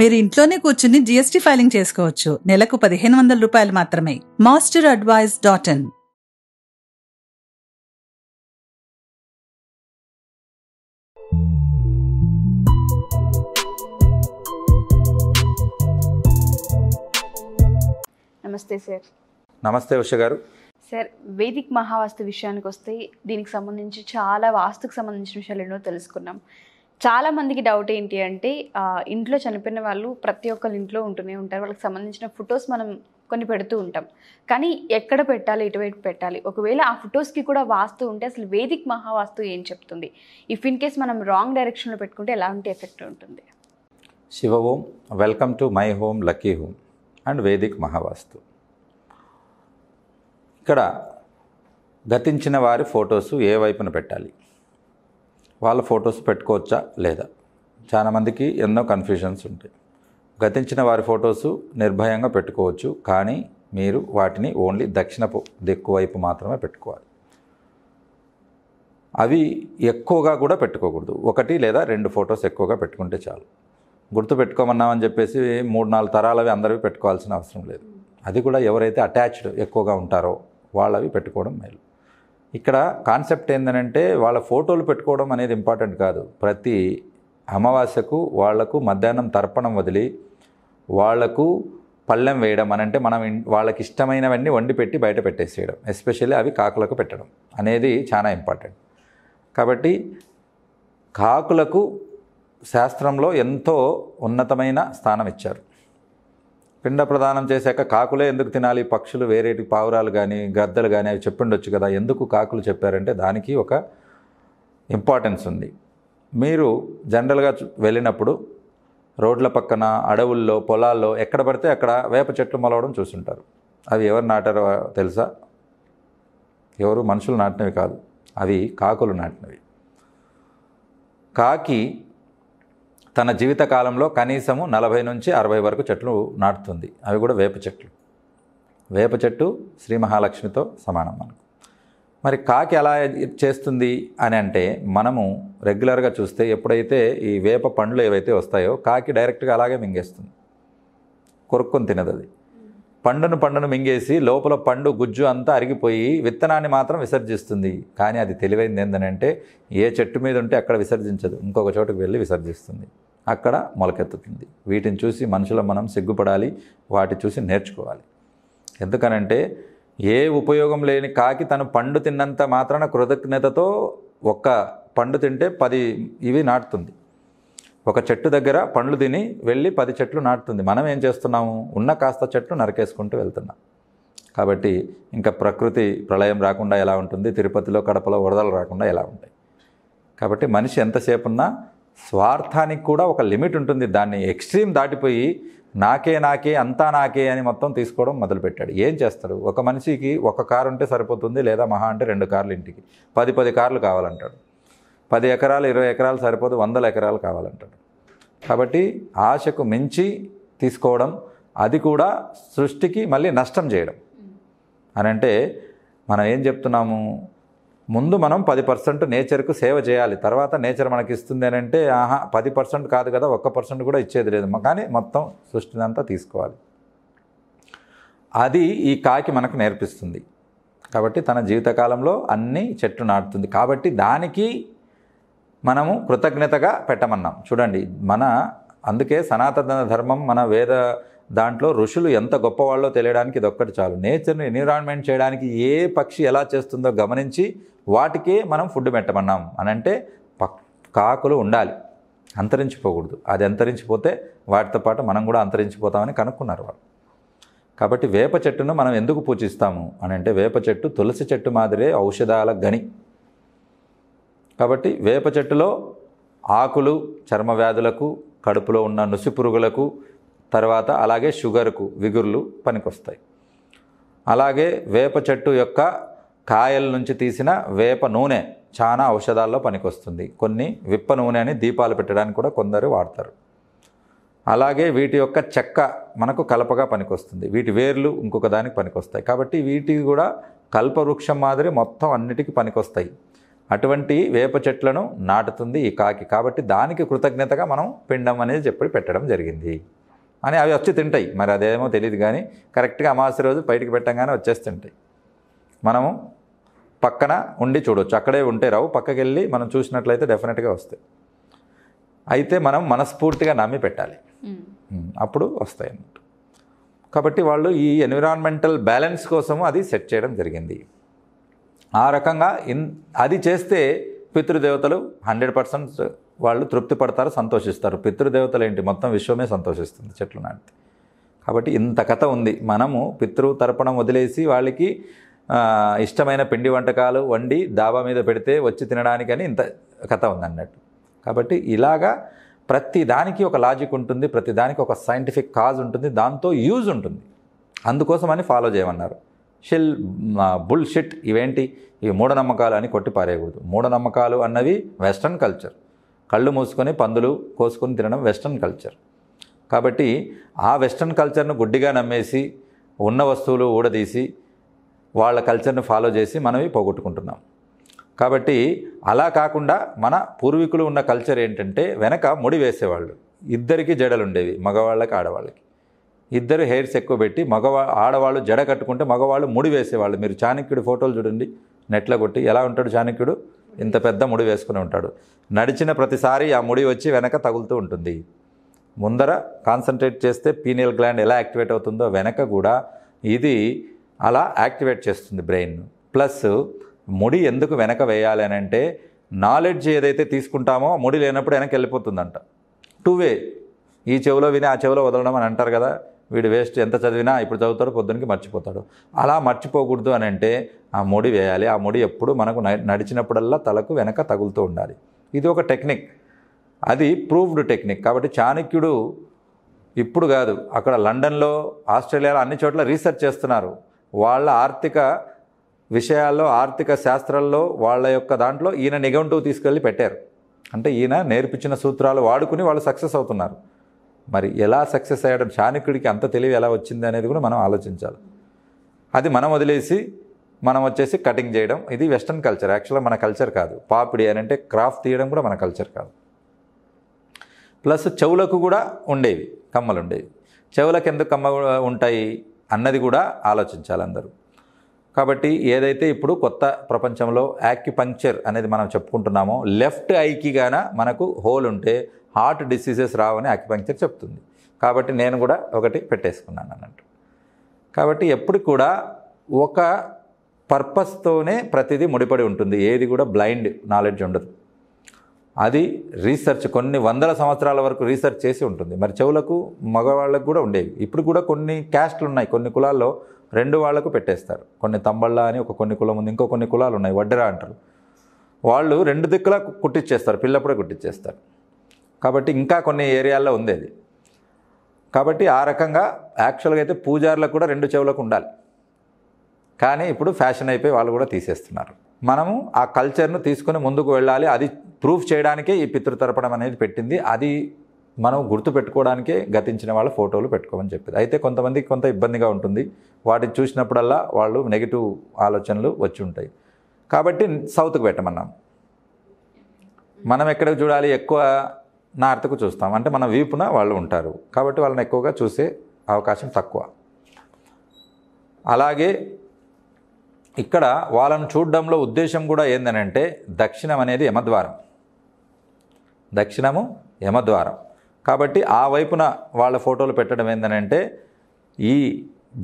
మీరు ఇంట్లోనే కూర్చుని జీఎస్టీ ఫైలింగ్ చేసుకోవచ్చు నెలకు పదిహేను వందల రూపాయలు మాత్రమే మాస్టర్ అడ్వైజ్ డాట్ ఇన్ నమస్తే సార్ నమస్తే ఉష గారు సార్ వేదిక్ మహావాస్తు విషయానికి వస్తే దీనికి సంబంధించి చాలా వాస్తుకు సంబంధించిన విషయాలు ఎన్నో తెలుసుకున్నాం చాలా మందికి డౌట్ ఏంటి అంటే ఇంట్లో చనిపోయిన వాళ్ళు ప్రతి ఒక్కరి ఇంట్లో ఉంటూనే ఉంటారు వాళ్ళకి సంబంధించిన ఫొటోస్ మనం కొన్ని పెడుతూ ఉంటాం కానీ ఎక్కడ పెట్టాలి ఎటువైపు పెట్టాలి ఒకవేళ ఆ ఫొటోస్కి కూడా వాస్తు ఉంటే అసలు వేదిక్ మహావాస్తు ఏం చెప్తుంది ఇఫ్ ఇన్ కేస్ మనం రాంగ్ డైరెక్షన్లో పెట్టుకుంటే ఎలాంటి ఎఫెక్ట్ ఉంటుంది Shiva Om welcome to my home lucky home and Vedic Mahavastu ఇక్కడ గతించిన వారి ఫొటోస్ ఏ వైపున పెట్టాలి వాళ్ళ ఫొటోస్ పెట్టుకోవచ్చా లేదా చాలామందికి ఎన్నో కన్ఫ్యూజన్స్ ఉంటాయి గతించిన వారి ఫొటోస్ నిర్భయంగా పెట్టుకోవచ్చు కానీ మీరు వాటిని ఓన్లీ దక్షిణపు దిక్కు వైపు మాత్రమే పెట్టుకోవాలి అవి ఎక్కువగా కూడా పెట్టుకోకూడదు ఒకటి లేదా రెండు ఫొటోస్ ఎక్కువగా పెట్టుకుంటే చాలు గుర్తు పెట్టుకోమన్నామని చెప్పేసి మూడు నాలుగు తరాలవి అందరివి పెట్టుకోవాల్సిన అవసరం లేదు అది కూడా ఎవరైతే అటాచ్డ్ ఎక్కువగా ఉంటారో వాళ్ళవి పెట్టుకోవడం మేలు ఇక్కడ కాన్సెప్ట్ ఏంటంటే వాళ్ళ ఫోటోలు పెట్టుకోవడం అనేది ఇంపార్టెంట్ కాదు ప్రతి అమావాస్యకు వాళ్లకు మధ్యాహ్నం తర్పణం వదిలి వాళ్లకు పళ్ళెం వేయడం అనంటే మనం వాళ్ళకి ఇష్టమైనవన్నీ వండి పెట్టి బయట పెట్టేసేయడం ఎస్పెషల్లీ అవి కాకులకు పెట్టడం అనేది చాలా ఇంపార్టెంట్ కాబట్టి కాకులకు శాస్త్రంలో ఎంతో ఉన్నతమైన స్థానం ఇచ్చారు పిండ ప్రదానం చేశాక కాకులే ఎందుకు తినాలి పక్షులు వేరేటి పావురాలు కానీ గద్దలు కానీ అవి చెప్పిండొచ్చు కదా ఎందుకు కాకులు చెప్పారంటే దానికి ఒక ఇంపార్టెన్స్ ఉంది మీరు జనరల్గా వెళ్ళినప్పుడు రోడ్ల పక్కన అడవుల్లో పొలాల్లో ఎక్కడ పడితే అక్కడ వేప చెట్లు మొలవడం చూస్తుంటారు అవి ఎవరు నాటారో తెలుసా ఎవరు మనుషులు నాటినవి కాదు అవి కాకులు నాటినవి కాకి తన జీవిత కాలంలో కనీసము నలభై నుంచి అరవై వరకు చెట్లు నాటుతుంది అవి కూడా వేప చెట్లు వేప చెట్టు శ్రీ మహాలక్ష్మితో సమానం మనకు మరి కాకి ఎలా చేస్తుంది అని అంటే మనము రెగ్యులర్గా చూస్తే ఎప్పుడైతే ఈ వేప పండ్లు ఏవైతే వస్తాయో కాకి డైరెక్ట్గా అలాగే మింగేస్తుంది కొరుక్కొని తినదు అది పండును పండును మింగేసి లోపల పండు గుజ్జు అంతా అరిగిపోయి విత్తనాన్ని మాత్రం విసర్జిస్తుంది కానీ అది తెలివైంది ఏంటంటే ఏ చెట్టు మీద ఉంటే అక్కడ విసర్జించదు ఇంకొక చోటుకు వెళ్ళి విసర్జిస్తుంది అక్కడ మొలకెత్తుతుంది వీటిని చూసి మనుషుల మనం సిగ్గుపడాలి వాటి చూసి నేర్చుకోవాలి ఎందుకనంటే ఏ ఉపయోగం లేని కాకి తను పండు తిన్నంత మాత్రాన కృతజ్ఞతతో ఒక్క పండు తింటే పది ఇవి నాటుతుంది ఒక చెట్టు దగ్గర పండ్లు తిని వెళ్ళి పది చెట్లు నాటుతుంది మనం ఏం చేస్తున్నాము ఉన్న కాస్త చెట్లు నరికేసుకుంటూ వెళ్తున్నాం కాబట్టి ఇంకా ప్రకృతి ప్రళయం రాకుండా ఎలా ఉంటుంది తిరుపతిలో కడపలో వరదలు రాకుండా ఎలా ఉంటాయి కాబట్టి మనిషి ఎంతసేపు ఉన్నా స్వార్థానికి కూడా ఒక లిమిట్ ఉంటుంది దాన్ని ఎక్స్ట్రీమ్ దాటిపోయి నాకే నాకే అంతా నాకే అని మొత్తం తీసుకోవడం మొదలుపెట్టాడు ఏం చేస్తాడు ఒక మనిషికి ఒక కారు ఉంటే సరిపోతుంది లేదా మహా అంటే రెండు కార్లు ఇంటికి పది పది కార్లు కావాలంటాడు పది ఎకరాలు ఇరవై ఎకరాలు సరిపోదు వందల ఎకరాలు కావాలంటాడు కాబట్టి ఆశకు మించి తీసుకోవడం అది కూడా సృష్టికి మళ్ళీ నష్టం చేయడం అని అంటే మనం ఏం చెప్తున్నాము ముందు మనం పది పర్సెంట్ నేచర్కు సేవ చేయాలి తర్వాత నేచర్ మనకి ఇస్తుంది అని అంటే ఆహా పది పర్సెంట్ కాదు కదా ఒక్క పర్సెంట్ కూడా ఇచ్చేది లేదు కానీ మొత్తం సృష్టినంతా తీసుకోవాలి అది ఈ కాకి మనకు నేర్పిస్తుంది కాబట్టి తన జీవితకాలంలో అన్ని చెట్లు నాటుతుంది కాబట్టి దానికి మనము కృతజ్ఞతగా పెట్టమన్నాం చూడండి మన అందుకే సనాతన ధర్మం మన వేద దాంట్లో ఋషులు ఎంత గొప్పవాళ్ళో తెలియడానికి ఒక్కటి చాలు నేచర్ని ఎన్విరాన్మెంట్ చేయడానికి ఏ పక్షి ఎలా చేస్తుందో గమనించి వాటికే మనం ఫుడ్ పెట్టమన్నాం అని అంటే కాకులు ఉండాలి అంతరించిపోకూడదు అది అంతరించిపోతే వాటితో పాటు మనం కూడా అంతరించిపోతామని కనుక్కున్నారు వాళ్ళు కాబట్టి వేప చెట్టును మనం ఎందుకు పూజిస్తాము అని అంటే వేప చెట్టు తులసి చెట్టు మాదిరే ఔషధాల గని కాబట్టి వేప చెట్టులో ఆకులు చర్మ వ్యాధులకు కడుపులో ఉన్న నుసి పురుగులకు తర్వాత అలాగే షుగర్కు విగుర్లు పనికొస్తాయి అలాగే వేప చెట్టు యొక్క కాయల నుంచి తీసిన వేప నూనె చాలా ఔషధాల్లో పనికొస్తుంది కొన్ని విప్ప నూనె అని దీపాలు పెట్టడానికి కూడా కొందరు వాడతారు అలాగే వీటి యొక్క చెక్క మనకు కలపగా పనికొస్తుంది వీటి వేర్లు ఇంకొక దానికి పనికొస్తాయి కాబట్టి వీటికి కూడా కల్పవృక్షం మాదిరి మొత్తం అన్నిటికీ పనికొస్తాయి అటువంటి వేప చెట్లను నాటుతుంది ఈ కాకి కాబట్టి దానికి కృతజ్ఞతగా మనం పిండం అనేది చెప్పి పెట్టడం జరిగింది అని అవి వచ్చి తింటాయి మరి అదేమో తెలియదు కానీ కరెక్ట్గా అమావాస్య రోజు బయటికి పెట్టంగానే వచ్చేస్తుంటాయి మనము పక్కన ఉండి చూడవచ్చు అక్కడే ఉంటే రావు పక్కకి వెళ్ళి మనం చూసినట్లయితే డెఫినెట్గా వస్తాయి అయితే మనం మనస్ఫూర్తిగా నమ్మి పెట్టాలి అప్పుడు వస్తాయి అన్నట్టు కాబట్టి వాళ్ళు ఈ ఎన్విరాన్మెంటల్ బ్యాలెన్స్ కోసము అది సెట్ చేయడం జరిగింది ఆ రకంగా ఇన్ అది చేస్తే పితృదేవతలు హండ్రెడ్ పర్సెంట్ వాళ్ళు తృప్తి పడతారు సంతోషిస్తారు పితృదేవతలు ఏంటి మొత్తం విశ్వమే సంతోషిస్తుంది చెట్లు నాటితే కాబట్టి ఇంత కథ ఉంది మనము పితృ తర్పణం వదిలేసి వాళ్ళకి ఇష్టమైన పిండి వంటకాలు వండి దాబా మీద పెడితే వచ్చి తినడానికని ఇంత కథ ఉంది అన్నట్టు కాబట్టి ఇలాగా ప్రతి దానికి ఒక లాజిక్ ఉంటుంది ప్రతి దానికి ఒక సైంటిఫిక్ కాజ్ ఉంటుంది దాంతో యూజ్ ఉంటుంది అందుకోసం అని ఫాలో చేయమన్నారు షిల్ బుల్ ఇవేంటి ఇవి మూఢనమ్మకాలు అని కొట్టి పారేయకూడదు మూఢనమ్మకాలు అన్నవి వెస్ట్రన్ కల్చర్ కళ్ళు మూసుకొని పందులు కోసుకొని తినడం వెస్ట్రన్ కల్చర్ కాబట్టి ఆ వెస్ట్రన్ కల్చర్ను గుడ్డిగా నమ్మేసి ఉన్న వస్తువులు ఊడదీసి వాళ్ళ కల్చర్ను ఫాలో చేసి మనవి పోగొట్టుకుంటున్నాం కాబట్టి అలా కాకుండా మన పూర్వీకులు ఉన్న కల్చర్ ఏంటంటే వెనక ముడి వేసేవాళ్ళు ఇద్దరికీ జడలు ఉండేవి మగవాళ్ళకి ఆడవాళ్ళకి ఇద్దరు హెయిర్స్ ఎక్కువ పెట్టి మగవా ఆడవాళ్ళు జడ కట్టుకుంటే మగవాళ్ళు ముడి వేసేవాళ్ళు మీరు చాణక్యుడు ఫోటోలు చూడండి నెట్లో కొట్టి ఎలా ఉంటాడు చాణక్యుడు ఇంత పెద్ద ముడి వేసుకుని ఉంటాడు నడిచిన ప్రతిసారి ఆ ముడి వచ్చి వెనక తగులుతూ ఉంటుంది ముందర కాన్సన్ట్రేట్ చేస్తే పీనియల్ గ్లాండ్ ఎలా యాక్టివేట్ అవుతుందో వెనక కూడా ఇది అలా యాక్టివేట్ చేస్తుంది బ్రెయిన్ ప్లస్ ముడి ఎందుకు వెనక వేయాలి అని అంటే నాలెడ్జ్ ఏదైతే తీసుకుంటామో ముడి లేనప్పుడు వెనక వెళ్ళిపోతుందంట టూ వే ఈ చెవిలో విని ఆ చెవిలో వదలడం అని అంటారు కదా వీడు వేస్ట్ ఎంత చదివినా ఇప్పుడు చదువుతాడు పొద్దునకి మర్చిపోతాడు అలా మర్చిపోకూడదు అని అంటే ఆ ముడి వేయాలి ఆ ముడి ఎప్పుడు మనకు నడిచినప్పుడల్లా తలకు వెనక తగులుతూ ఉండాలి ఇది ఒక టెక్నిక్ అది ప్రూవ్డ్ టెక్నిక్ కాబట్టి చాణక్యుడు ఇప్పుడు కాదు అక్కడ లండన్లో ఆస్ట్రేలియాలో అన్ని చోట్ల రీసెర్చ్ చేస్తున్నారు వాళ్ళ ఆర్థిక విషయాల్లో ఆర్థిక శాస్త్రాల్లో వాళ్ళ యొక్క దాంట్లో ఈయన నిఘంటువు తీసుకెళ్ళి పెట్టారు అంటే ఈయన నేర్పించిన సూత్రాలు వాడుకుని వాళ్ళు సక్సెస్ అవుతున్నారు మరి ఎలా సక్సెస్ అయ్యాడు చాణుక్యుడికి అంత తెలివి ఎలా వచ్చింది అనేది కూడా మనం ఆలోచించాలి అది మనం వదిలేసి మనం వచ్చేసి కటింగ్ చేయడం ఇది వెస్ట్రన్ కల్చర్ యాక్చువల్గా మన కల్చర్ కాదు పాపిడి అని అంటే క్రాఫ్ట్ తీయడం కూడా మన కల్చర్ కాదు ప్లస్ చెవులకు కూడా ఉండేవి కమ్మలు ఉండేవి చెవులకు ఎందుకు కమ్మ ఉంటాయి అన్నది కూడా ఆలోచించాలి అందరూ కాబట్టి ఏదైతే ఇప్పుడు కొత్త ప్రపంచంలో యాక్యుపంక్చర్ అనేది మనం చెప్పుకుంటున్నామో లెఫ్ట్ ఐకి గాన మనకు హోల్ ఉంటే హార్ట్ డిసీజెస్ రావని అక్యుపంక్చర్ చెప్తుంది కాబట్టి నేను కూడా ఒకటి పెట్టేసుకున్నాను అన్నట్టు కాబట్టి ఎప్పుడు కూడా ఒక పర్పస్తోనే ప్రతిదీ ముడిపడి ఉంటుంది ఏది కూడా బ్లైండ్ నాలెడ్జ్ ఉండదు అది రీసెర్చ్ కొన్ని వందల సంవత్సరాల వరకు రీసెర్చ్ చేసి ఉంటుంది మరి చెవులకు మగవాళ్ళకు కూడా ఉండేవి ఇప్పుడు కూడా కొన్ని క్యాస్ట్లు ఉన్నాయి కొన్ని కులాల్లో రెండు వాళ్లకు పెట్టేస్తారు కొన్ని తంబళ్ళ అని ఒక కొన్ని కులం ఉంది ఇంకో కొన్ని కులాలు ఉన్నాయి వడ్డెరా అంటారు వాళ్ళు రెండు దిక్కులా కుట్టించేస్తారు పిల్లప్పుడే కుట్టించేస్తారు కాబట్టి ఇంకా కొన్ని ఏరియాల్లో ఉంది అది కాబట్టి ఆ రకంగా యాక్చువల్గా అయితే పూజారులకు కూడా రెండు చెవులకు ఉండాలి కానీ ఇప్పుడు ఫ్యాషన్ అయిపోయి వాళ్ళు కూడా తీసేస్తున్నారు మనము ఆ కల్చర్ను తీసుకుని ముందుకు వెళ్ళాలి అది ప్రూఫ్ చేయడానికే ఈ పితృతర్పణం అనేది పెట్టింది అది మనం గుర్తు పెట్టుకోవడానికే గతించిన వాళ్ళ ఫోటోలు పెట్టుకోమని చెప్పింది అయితే కొంతమందికి కొంత ఇబ్బందిగా ఉంటుంది వాటిని చూసినప్పుడల్లా వాళ్ళు నెగిటివ్ ఆలోచనలు వచ్చి ఉంటాయి కాబట్టి సౌత్కి పెట్టమన్నాం మనం ఎక్కడికి చూడాలి ఎక్కువ నార్త్కు చూస్తాం అంటే మన వీపున వాళ్ళు ఉంటారు కాబట్టి వాళ్ళని ఎక్కువగా చూసే అవకాశం తక్కువ అలాగే ఇక్కడ వాళ్ళను చూడడంలో ఉద్దేశం కూడా ఏందనంటే దక్షిణం అనేది యమద్వారం దక్షిణము యమద్వారం కాబట్టి ఆ వైపున వాళ్ళ ఫోటోలు పెట్టడం ఏంటనంటే ఈ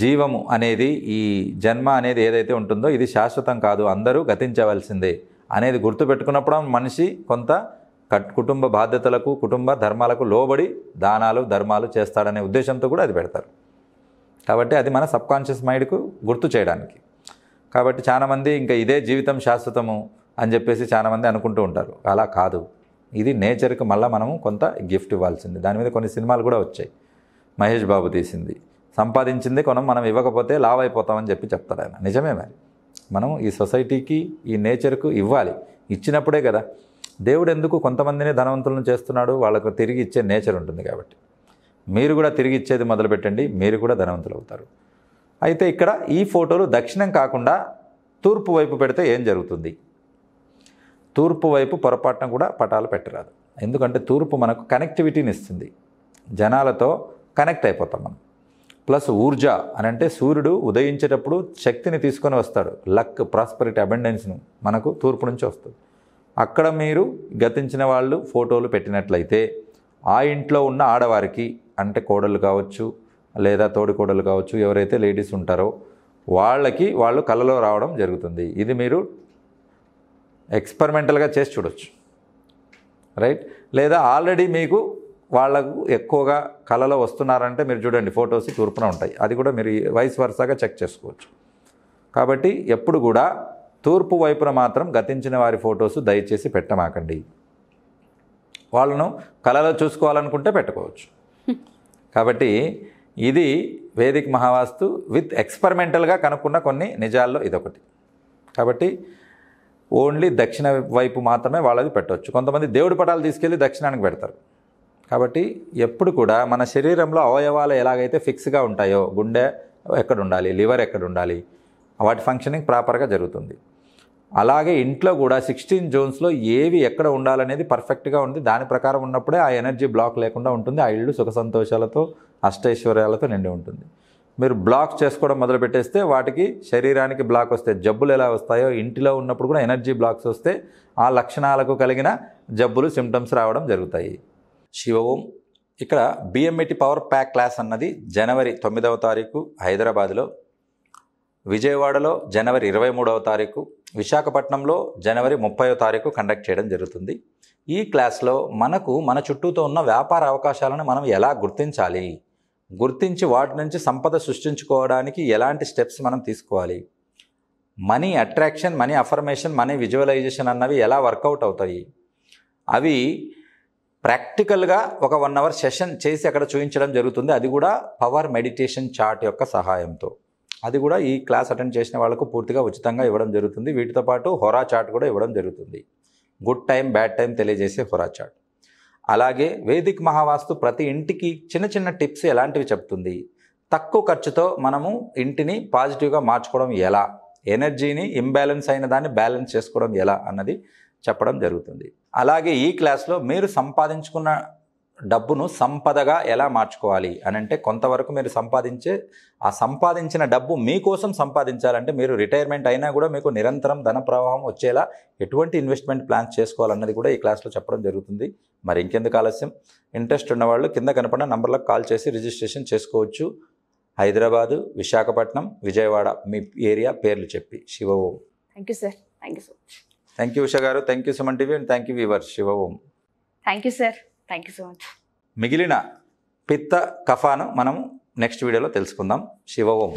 జీవము అనేది ఈ జన్మ అనేది ఏదైతే ఉంటుందో ఇది శాశ్వతం కాదు అందరూ గతించవలసిందే అనేది గుర్తుపెట్టుకున్నప్పుడు మనిషి కొంత కట్ కుటుంబ బాధ్యతలకు కుటుంబ ధర్మాలకు లోబడి దానాలు ధర్మాలు చేస్తాడనే ఉద్దేశంతో కూడా అది పెడతారు కాబట్టి అది మన సబ్కాన్షియస్ మైండ్కు గుర్తు చేయడానికి కాబట్టి చాలామంది ఇంకా ఇదే జీవితం శాశ్వతము అని చెప్పేసి చాలామంది అనుకుంటూ ఉంటారు అలా కాదు ఇది నేచర్కి మళ్ళీ మనము కొంత గిఫ్ట్ ఇవ్వాల్సింది దాని మీద కొన్ని సినిమాలు కూడా వచ్చాయి మహేష్ బాబు తీసింది సంపాదించింది కొనం మనం ఇవ్వకపోతే లావ్ అయిపోతామని చెప్పి చెప్తాడు ఆయన నిజమే మరి మనం ఈ సొసైటీకి ఈ నేచర్కు ఇవ్వాలి ఇచ్చినప్పుడే కదా దేవుడు ఎందుకు కొంతమందిని ధనవంతులను చేస్తున్నాడు వాళ్ళకు తిరిగి ఇచ్చే నేచర్ ఉంటుంది కాబట్టి మీరు కూడా తిరిగి ఇచ్చేది మొదలుపెట్టండి మీరు కూడా ధనవంతులు అవుతారు అయితే ఇక్కడ ఈ ఫోటోలు దక్షిణం కాకుండా తూర్పు వైపు పెడితే ఏం జరుగుతుంది తూర్పు వైపు పొరపాటున కూడా పటాలు పెట్టరాదు ఎందుకంటే తూర్పు మనకు కనెక్టివిటీని ఇస్తుంది జనాలతో కనెక్ట్ అయిపోతాం మనం ప్లస్ ఊర్జ అని అంటే సూర్యుడు ఉదయించేటప్పుడు శక్తిని తీసుకొని వస్తాడు లక్ ప్రాస్పరిటీ అబెండెన్స్ను మనకు తూర్పు నుంచి వస్తుంది అక్కడ మీరు గతించిన వాళ్ళు ఫోటోలు పెట్టినట్లయితే ఆ ఇంట్లో ఉన్న ఆడవారికి అంటే కోడలు కావచ్చు లేదా తోడికోడలు కావచ్చు ఎవరైతే లేడీస్ ఉంటారో వాళ్ళకి వాళ్ళు కళలో రావడం జరుగుతుంది ఇది మీరు ఎక్స్పెరిమెంటల్గా చేసి చూడొచ్చు రైట్ లేదా ఆల్రెడీ మీకు వాళ్ళకు ఎక్కువగా కళలో వస్తున్నారంటే మీరు చూడండి ఫొటోస్ తూర్పున ఉంటాయి అది కూడా మీరు వయసు వరుసగా చెక్ చేసుకోవచ్చు కాబట్టి ఎప్పుడు కూడా తూర్పు వైపున మాత్రం గతించిన వారి ఫొటోస్ దయచేసి పెట్టమాకండి వాళ్ళను కళలో చూసుకోవాలనుకుంటే పెట్టుకోవచ్చు కాబట్టి ఇది వేదిక్ మహావాస్తు విత్ ఎక్స్పెరిమెంటల్గా కనుక్కున్న కొన్ని నిజాల్లో ఇదొకటి కాబట్టి ఓన్లీ దక్షిణ వైపు మాత్రమే వాళ్ళది పెట్టవచ్చు కొంతమంది దేవుడి పటాలు తీసుకెళ్ళి దక్షిణానికి పెడతారు కాబట్టి ఎప్పుడు కూడా మన శరీరంలో అవయవాలు ఎలాగైతే ఫిక్స్గా ఉంటాయో గుండె ఎక్కడ ఉండాలి లివర్ ఎక్కడ ఉండాలి వాటి ఫంక్షనింగ్ ప్రాపర్గా జరుగుతుంది అలాగే ఇంట్లో కూడా సిక్స్టీన్ జోన్స్లో ఏవి ఎక్కడ ఉండాలనేది పర్ఫెక్ట్గా ఉంది దాని ప్రకారం ఉన్నప్పుడే ఆ ఎనర్జీ బ్లాక్ లేకుండా ఉంటుంది ఆ ఇల్లు సుఖ సంతోషాలతో అష్టైశ్వర్యాలతో నిండి ఉంటుంది మీరు బ్లాక్ చేసుకోవడం మొదలు పెట్టేస్తే వాటికి శరీరానికి బ్లాక్ వస్తే జబ్బులు ఎలా వస్తాయో ఇంటిలో ఉన్నప్పుడు కూడా ఎనర్జీ బ్లాక్స్ వస్తే ఆ లక్షణాలకు కలిగిన జబ్బులు సిమ్టమ్స్ రావడం జరుగుతాయి శివ ఓం ఇక్కడ బిఎంఈటి పవర్ ప్యాక్ క్లాస్ అన్నది జనవరి తొమ్మిదవ తారీఖు హైదరాబాద్లో విజయవాడలో జనవరి ఇరవై మూడవ తారీఖు విశాఖపట్నంలో జనవరి ముప్పైవ తారీఖు కండక్ట్ చేయడం జరుగుతుంది ఈ క్లాస్లో మనకు మన చుట్టూతో ఉన్న వ్యాపార అవకాశాలను మనం ఎలా గుర్తించాలి గుర్తించి వాటి నుంచి సంపద సృష్టించుకోవడానికి ఎలాంటి స్టెప్స్ మనం తీసుకోవాలి money attraction money affirmation money visualisation అన్నవి ఎలా వర్కౌట్ అవుతాయి అవి ప్రాక్టికల్గా ఒక వన్ అవర్ సెషన్ చేసి అక్కడ చూపించడం జరుగుతుంది అది కూడా పవర్ మెడిటేషన్ చార్ట్ యొక్క సహాయంతో అది కూడా ఈ క్లాస్ అటెండ్ చేసిన వాళ్ళకు పూర్తిగా ఉచితంగా ఇవ్వడం జరుగుతుంది వీటితో పాటు హొరా చాట్ కూడా ఇవ్వడం జరుగుతుంది గుడ్ టైం బ్యాడ్ టైం తెలియజేసే హొరా చాట్ అలాగే వేదిక్ మహావాస్తు ప్రతి ఇంటికి చిన్న చిన్న టిప్స్ ఎలాంటివి చెప్తుంది తక్కువ ఖర్చుతో మనము ఇంటిని పాజిటివ్గా మార్చుకోవడం ఎలా ఎనర్జీని ఇంబ్యాలెన్స్ అయిన దాన్ని బ్యాలెన్స్ చేసుకోవడం ఎలా అన్నది చెప్పడం జరుగుతుంది అలాగే ఈ క్లాస్లో మీరు సంపాదించుకున్న డబ్బును సంపదగా ఎలా మార్చుకోవాలి అని అంటే కొంతవరకు మీరు సంపాదించే ఆ సంపాదించిన డబ్బు మీకోసం సంపాదించాలంటే మీరు రిటైర్మెంట్ అయినా కూడా మీకు నిరంతరం ధన ప్రవాహం వచ్చేలా ఎటువంటి ఇన్వెస్ట్మెంట్ ప్లాన్స్ చేసుకోవాలన్నది కూడా ఈ క్లాస్లో చెప్పడం జరుగుతుంది మరి ఇంకెందుకు ఆలస్యం ఇంట్రెస్ట్ ఉన్నవాళ్ళు కింద కనపడిన నంబర్లకు కాల్ చేసి రిజిస్ట్రేషన్ చేసుకోవచ్చు హైదరాబాదు విశాఖపట్నం విజయవాడ మీ ఏరియా పేర్లు చెప్పి Shiva Om thank you sir thank you so much thank you Usha గారు thank you Suman TV and thank you viewer Shiva Om thank you sir thank you so much మిగిలిన పిత్త కఫాను మనం నెక్స్ట్ వీడియోలో తెలుసుకుందాం శివ ఓం